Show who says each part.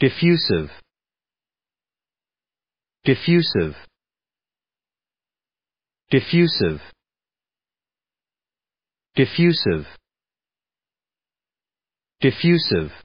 Speaker 1: diffusive diffusive diffusive diffusive diffusive